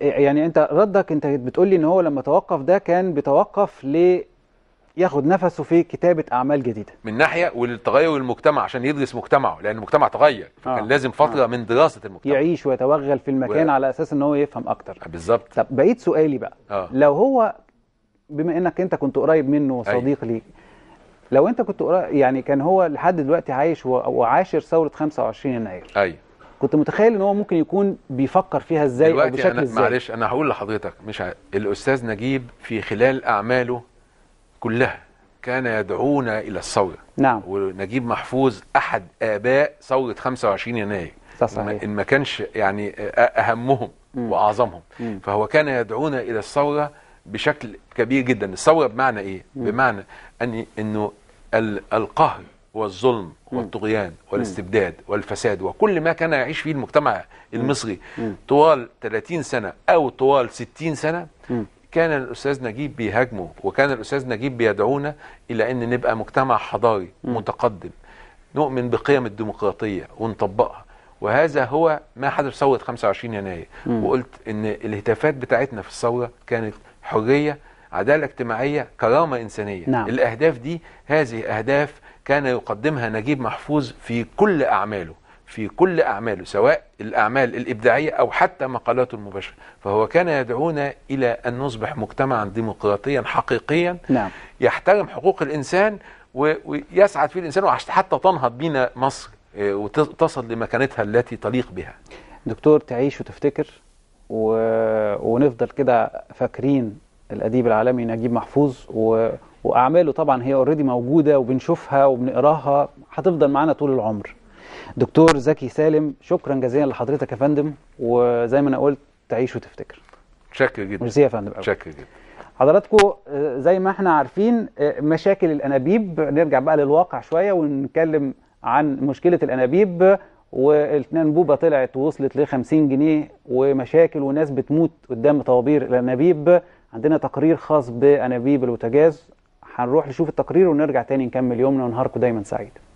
يعني انت ردك انت بتقول لي ان هو لما توقف ده كان بيتوقف ل ياخد نفسه في كتابه اعمال جديده من ناحيه والتغير المجتمع عشان يدرس مجتمعه لان المجتمع تغير آه. فكان آه. لازم فتره آه. من دراسه المجتمع يعيش ويتوغل في المكان و... على اساس ان هو يفهم اكتر بالظبط طب بقيت سؤالي بقى آه. لو هو بما انك انت كنت قريب منه وصديق لي لو انت كنت قريب يعني كان هو لحد دلوقتي عايش وعاشر ثوره 25 يناير ايوه كنت متخيل ان هو ممكن يكون بيفكر فيها ازاي او بشكل أنا ازاي معلش انا هقول لحضرتك مش ع... الاستاذ نجيب في خلال اعماله كلها كان يدعونا الى الثوره نعم ونجيب محفوظ احد اباء ثوره 25 يناير صحيح. ان ما كانش يعني اهمهم م. واعظمهم م. فهو كان يدعونا الى الثوره بشكل كبير جدا الثوره بمعنى ايه م. بمعنى ان انه القهر والظلم والطغيان والاستبداد والفساد وكل ما كان يعيش فيه المجتمع المصري طوال 30 سنة أو طوال 60 سنة كان الأستاذ نجيب بيهاجمه وكان الأستاذ نجيب بيدعونا إلى أن نبقى مجتمع حضاري متقدم نؤمن بقيم الديمقراطية ونطبقها وهذا هو ما حدث ثورة 25 يناير وقلت أن الهتافات بتاعتنا في الثورة كانت حرية عدالة اجتماعية كرامة إنسانية نعم. الأهداف دي هذه أهداف كان يقدمها نجيب محفوظ في كل أعماله في كل أعماله سواء الأعمال الإبداعية أو حتى مقالاته المباشرة فهو كان يدعونا إلى أن نصبح مجتمعا ديمقراطيا حقيقيا نعم. يحترم حقوق الإنسان ويسعد فيه الإنسان وحتى تنهض بنا مصر آه، وتصل لمكانتها التي تليق بها دكتور تعيش وتفتكر و... ونفضل كده فاكرين الأديب العالمي نجيب محفوظ و... واعماله طبعا هي اوريدي موجوده وبنشوفها وبنقراها هتفضل معانا طول العمر دكتور زكي سالم شكرا جزيلا لحضرتك يا فندم وزي ما انا قلت تعيش وتفتكر شكرا جدا ميرسي يا فندم شكرا جدا حضراتكم آه، زي ما احنا عارفين آه، مشاكل الانابيب نرجع بقى للواقع شويه ونتكلم عن مشكله الانابيب والانبوبه طلعت ووصلت ل 50 جنيه ومشاكل وناس بتموت قدام طوابير الانابيب عندنا تقرير خاص بانابيب البوتاجاز هنروح نشوف التقرير ونرجع تاني نكمل يومنا ونهاركم دايما سعيد